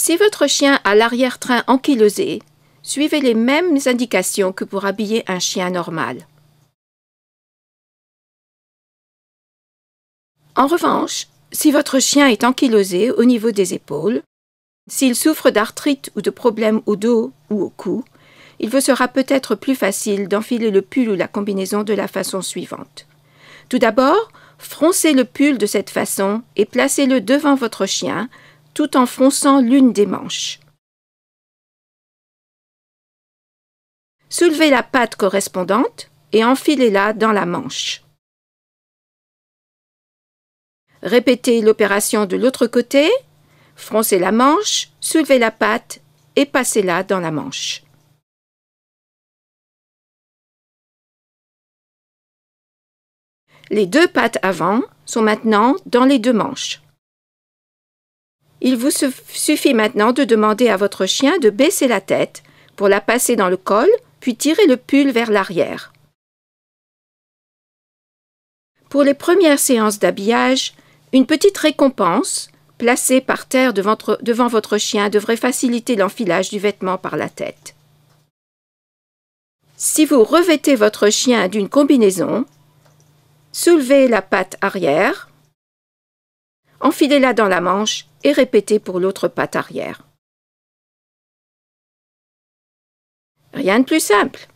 Si votre chien a l'arrière-train ankylosé, suivez les mêmes indications que pour habiller un chien normal. En revanche, si votre chien est ankylosé au niveau des épaules, s'il souffre d'arthrite ou de problèmes au dos ou au cou, il vous sera peut-être plus facile d'enfiler le pull ou la combinaison de la façon suivante. Tout d'abord, froncez le pull de cette façon et placez-le devant votre chien tout en fronçant l'une des manches. Soulevez la patte correspondante et enfilez-la dans la manche. Répétez l'opération de l'autre côté, froncez la manche, soulevez la patte et passez-la dans la manche. Les deux pattes avant sont maintenant dans les deux manches. Il vous suffit maintenant de demander à votre chien de baisser la tête pour la passer dans le col, puis tirer le pull vers l'arrière. Pour les premières séances d'habillage, une petite récompense placée par terre devant votre chien devrait faciliter l'enfilage du vêtement par la tête. Si vous revêtez votre chien d'une combinaison, soulevez la patte arrière, enfilez-la dans la manche et répétez pour l'autre patte arrière. Rien de plus simple.